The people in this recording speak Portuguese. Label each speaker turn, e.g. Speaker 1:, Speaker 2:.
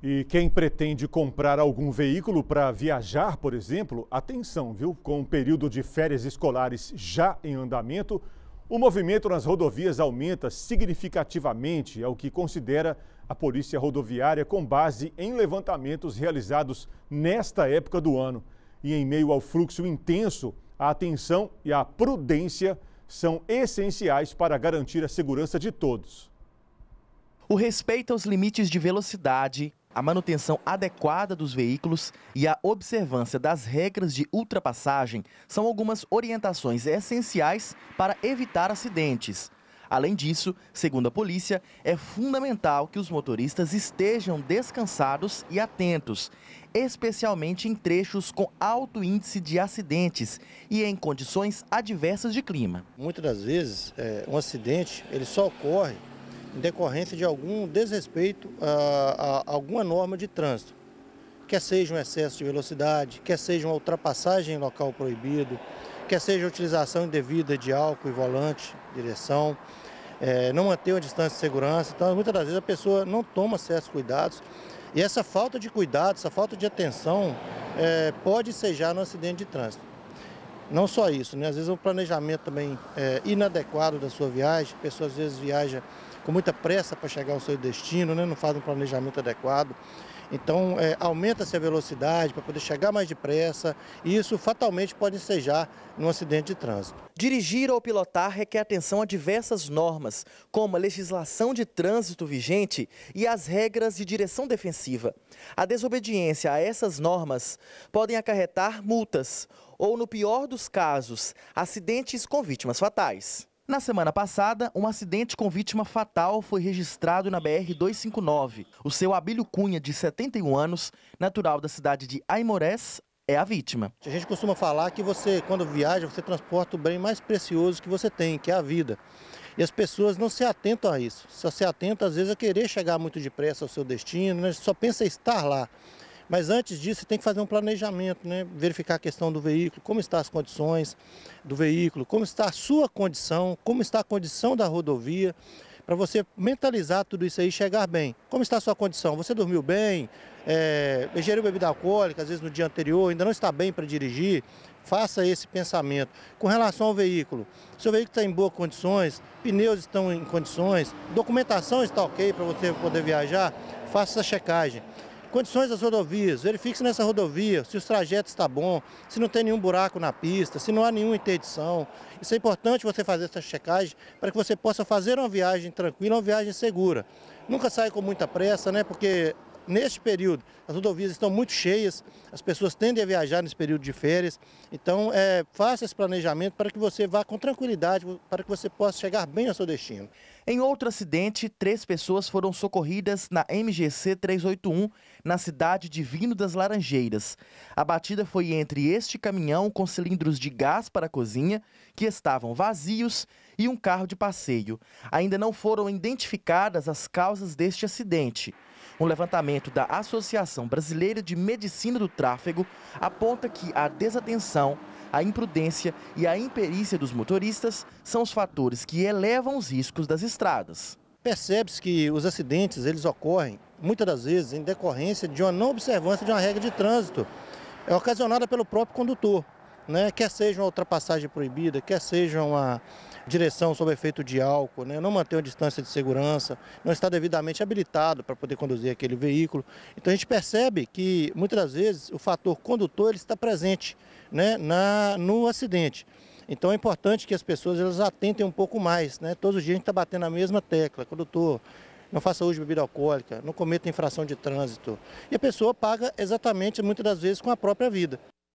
Speaker 1: E quem pretende comprar algum veículo para viajar, por exemplo, atenção, viu? Com o período de férias escolares já em andamento, o movimento nas rodovias aumenta significativamente, é o que considera a Polícia Rodoviária com base em levantamentos realizados nesta época do ano. E em meio ao fluxo intenso, a atenção e a prudência são essenciais para garantir a segurança de todos. O respeito aos limites de velocidade,
Speaker 2: a manutenção adequada dos veículos e a observância das regras de ultrapassagem são algumas orientações essenciais para evitar acidentes. Além disso, segundo a polícia, é fundamental que os motoristas estejam descansados e atentos, especialmente em trechos com alto índice de acidentes e em condições adversas de clima. Muitas das vezes, é, um
Speaker 3: acidente ele só ocorre em decorrência de algum desrespeito a, a alguma norma de trânsito. Quer seja um excesso de velocidade, quer seja uma ultrapassagem em local proibido, quer seja a utilização indevida de álcool e volante, direção, é, não manter uma distância de segurança. Então, muitas das vezes a pessoa não toma certos cuidados e essa falta de cuidado, essa falta de atenção é, pode sejar no acidente de trânsito. Não só isso, né? às vezes o planejamento também é, inadequado da sua viagem, a pessoa às vezes viaja com muita pressa para chegar ao seu destino, né? não faz um planejamento adequado. Então, é, aumenta-se a velocidade para poder chegar mais depressa e isso
Speaker 2: fatalmente pode ensejar num acidente de trânsito. Dirigir ou pilotar requer atenção a diversas normas, como a legislação de trânsito vigente e as regras de direção defensiva. A desobediência a essas normas podem acarretar multas ou, no pior dos casos, acidentes com vítimas fatais. Na semana passada, um acidente com vítima fatal foi registrado na BR-259. O seu Abílio Cunha, de 71 anos, natural da cidade de Aimorés, é a vítima. A gente costuma
Speaker 3: falar que você, quando viaja, você transporta o bem mais precioso que você tem, que é a vida. E as pessoas não se atentam a isso. Só se atentam, às vezes, a querer chegar muito depressa ao seu destino, né? só pensa em estar lá. Mas antes disso, você tem que fazer um planejamento, né? verificar a questão do veículo, como estão as condições do veículo, como está a sua condição, como está a condição da rodovia, para você mentalizar tudo isso aí e chegar bem. Como está a sua condição? Você dormiu bem? É, ingeriu bebida alcoólica, às vezes no dia anterior, ainda não está bem para dirigir? Faça esse pensamento. Com relação ao veículo, seu veículo está em boas condições, pneus estão em condições, documentação está ok para você poder viajar, faça essa checagem condições das rodovias, verifique se nessa rodovia, se os trajetos está bom, se não tem nenhum buraco na pista, se não há nenhuma interdição. Isso é importante você fazer essa checagem para que você possa fazer uma viagem tranquila, uma viagem segura. Nunca saia com muita pressa, né? Porque neste período. As rodovias estão muito cheias, as pessoas tendem a viajar nesse período de férias. Então, é, faça esse planejamento para que você vá com tranquilidade, para que você possa chegar bem
Speaker 2: ao seu destino. Em outro acidente, três pessoas foram socorridas na MGC 381, na cidade de Vino das Laranjeiras. A batida foi entre este caminhão com cilindros de gás para a cozinha, que estavam vazios, e um carro de passeio. Ainda não foram identificadas as causas deste acidente. Um levantamento da Associação Brasileira de Medicina do Tráfego aponta que a desatenção, a imprudência e a imperícia dos motoristas são os fatores que elevam os riscos das estradas. Percebe-se que os acidentes eles ocorrem muitas das vezes
Speaker 3: em decorrência de uma não observância de uma regra de trânsito, é ocasionada pelo próprio condutor, né? quer seja uma ultrapassagem proibida, quer seja uma direção sob efeito de álcool, né? não mantém uma distância de segurança, não está devidamente habilitado para poder conduzir aquele veículo. Então a gente percebe que muitas das vezes o fator condutor ele está presente né? Na, no acidente. Então é importante que as pessoas elas atentem um pouco mais. Né? Todos os dias a gente está batendo a mesma tecla, condutor, não faça uso de bebida alcoólica, não cometa infração de trânsito. E a pessoa paga exatamente, muitas das vezes, com a própria vida.